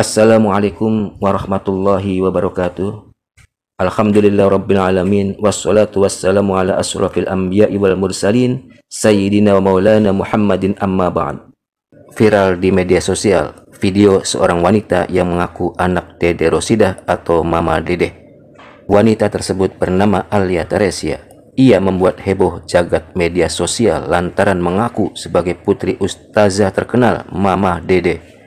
Assalamualaikum warahmatullahi wabarakatuh. Alhamdulillah rabbil alamin wassalatu wassalamu ala asrafil anbiya'i wal mursalin sayyidina wa maulana Muhammadin amma ba'd. Viral di media sosial video seorang wanita yang mengaku anak Dede Rosida atau Mama Dede. Wanita tersebut bernama Alia Teresia. Ia membuat heboh jagat media sosial lantaran mengaku sebagai putri ustazah terkenal Mama Dede.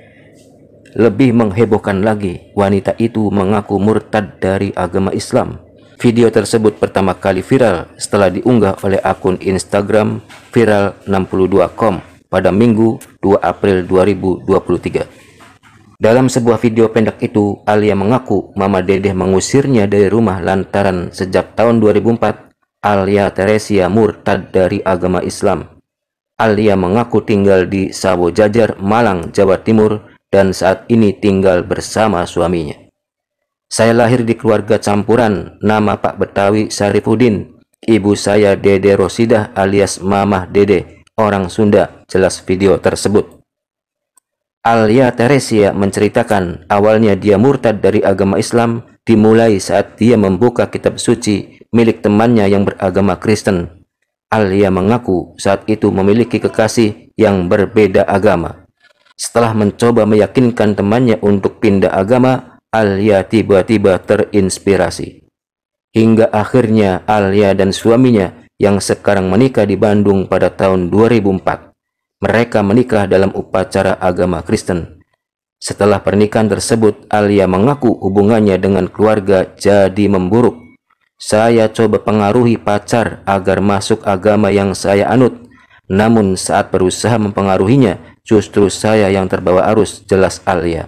Lebih menghebohkan lagi, wanita itu mengaku murtad dari agama Islam. Video tersebut pertama kali viral setelah diunggah oleh akun Instagram viral62.com pada Minggu 2 April 2023. Dalam sebuah video pendek itu, Alia mengaku Mama Dedeh mengusirnya dari rumah lantaran sejak tahun 2004, Alia Teresia murtad dari agama Islam. Alia mengaku tinggal di Sabo Jajar, Malang, Jawa Timur dan saat ini tinggal bersama suaminya. Saya lahir di keluarga campuran, nama Pak Betawi Sarifudin. Ibu saya Dede Rosidah alias Mamah Dede, orang Sunda, jelas video tersebut. Alia Teresia menceritakan awalnya dia murtad dari agama Islam dimulai saat dia membuka kitab suci milik temannya yang beragama Kristen. Alia mengaku saat itu memiliki kekasih yang berbeda agama. Setelah mencoba meyakinkan temannya untuk pindah agama, Alia tiba-tiba terinspirasi. Hingga akhirnya Alia dan suaminya yang sekarang menikah di Bandung pada tahun 2004. Mereka menikah dalam upacara agama Kristen. Setelah pernikahan tersebut, Alia mengaku hubungannya dengan keluarga jadi memburuk. Saya coba pengaruhi pacar agar masuk agama yang saya anut. Namun saat berusaha mempengaruhinya, Justru saya yang terbawa arus, jelas Alia.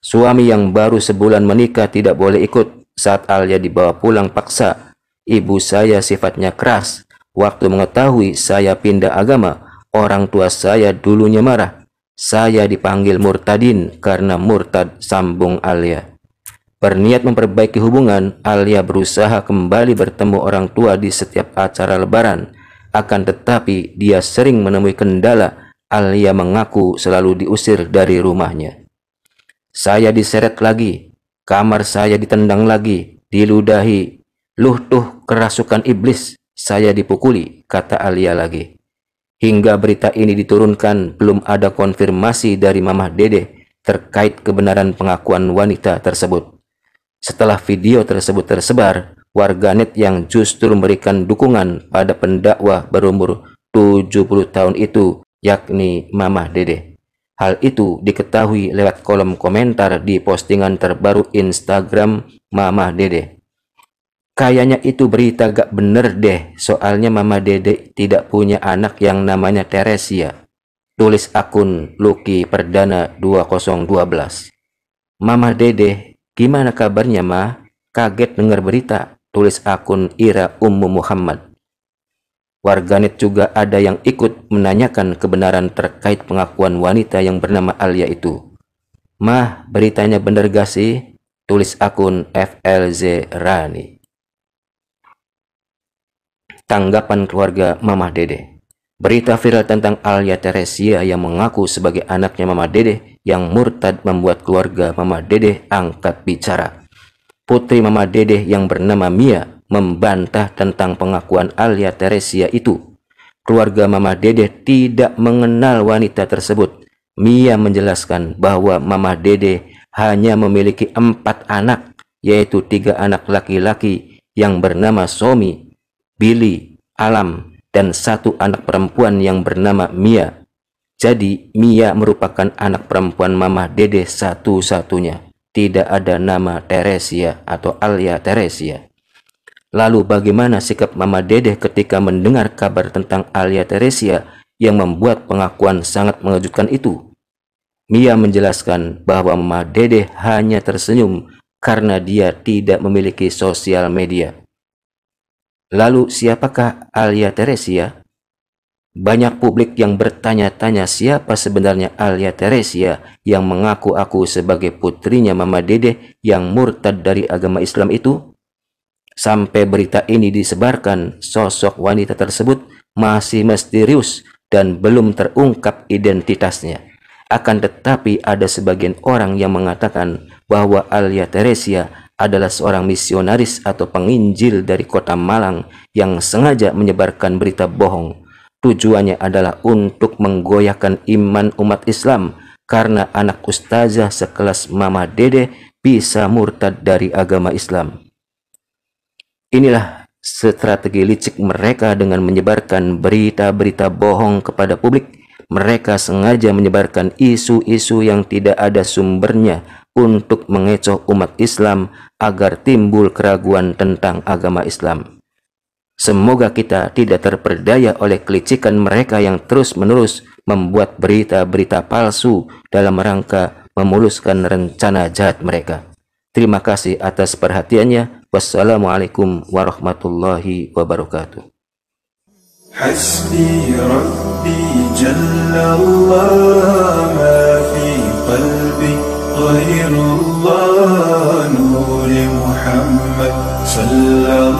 Suami yang baru sebulan menikah tidak boleh ikut saat Alia dibawa pulang paksa. Ibu saya sifatnya keras. Waktu mengetahui saya pindah agama, orang tua saya dulunya marah. Saya dipanggil murtadin karena murtad sambung Alia. Berniat memperbaiki hubungan, Alia berusaha kembali bertemu orang tua di setiap acara lebaran. Akan tetapi, dia sering menemui kendala Alia mengaku selalu diusir dari rumahnya. Saya diseret lagi, kamar saya ditendang lagi, diludahi, luhtuh kerasukan iblis, saya dipukuli, kata Alia lagi. Hingga berita ini diturunkan, belum ada konfirmasi dari Mamah Dede terkait kebenaran pengakuan wanita tersebut. Setelah video tersebut tersebar, warganet yang justru memberikan dukungan pada pendakwa berumur 70 tahun itu yakni Mama Dede. Hal itu diketahui lewat kolom komentar di postingan terbaru Instagram Mama Dede. Kayaknya itu berita gak bener deh, soalnya Mama Dede tidak punya anak yang namanya Teresia. Tulis akun Lucky Perdana 2012. Mama Dede, gimana kabarnya ma? Kaget dengar berita, tulis akun Ira Ummu Muhammad. Warganet juga ada yang ikut menanyakan kebenaran terkait pengakuan wanita yang bernama Alia itu. Mah, beritanya bener gak sih? Tulis akun FLZ Rani. Tanggapan keluarga Mama Dede Berita viral tentang Alia Teresia yang mengaku sebagai anaknya Mama Dede yang murtad membuat keluarga Mama Dede angkat bicara. Putri Mama Dede yang bernama Mia membantah tentang pengakuan Alia Teresia itu. Keluarga Mama Dede tidak mengenal wanita tersebut. Mia menjelaskan bahwa Mama Dede hanya memiliki empat anak, yaitu tiga anak laki-laki yang bernama Somi, Billy, Alam, dan satu anak perempuan yang bernama Mia. Jadi, Mia merupakan anak perempuan Mama Dede satu-satunya. Tidak ada nama Teresia atau Alia Teresia. Lalu bagaimana sikap Mama Dedeh ketika mendengar kabar tentang Alia Teresia yang membuat pengakuan sangat mengejutkan itu? Mia menjelaskan bahwa Mama Dedeh hanya tersenyum karena dia tidak memiliki sosial media. Lalu siapakah Alia Teresia? Banyak publik yang bertanya-tanya siapa sebenarnya Alia Teresia yang mengaku aku sebagai putrinya Mama Dedeh yang murtad dari agama Islam itu? Sampai berita ini disebarkan, sosok wanita tersebut masih misterius dan belum terungkap identitasnya. Akan tetapi ada sebagian orang yang mengatakan bahwa Alia Teresia adalah seorang misionaris atau penginjil dari kota Malang yang sengaja menyebarkan berita bohong. Tujuannya adalah untuk menggoyahkan iman umat Islam karena anak ustazah sekelas Mama Dede bisa murtad dari agama Islam. Inilah strategi licik mereka dengan menyebarkan berita-berita bohong kepada publik. Mereka sengaja menyebarkan isu-isu yang tidak ada sumbernya untuk mengecoh umat Islam agar timbul keraguan tentang agama Islam. Semoga kita tidak terperdaya oleh kelicikan mereka yang terus-menerus membuat berita-berita palsu dalam rangka memuluskan rencana jahat mereka. Terima kasih atas perhatiannya. Wassalamualaikum warahmatullahi wabarakatuh. حسبي ربي جل الله ما في قلبي غير الله نور محمد صلى الله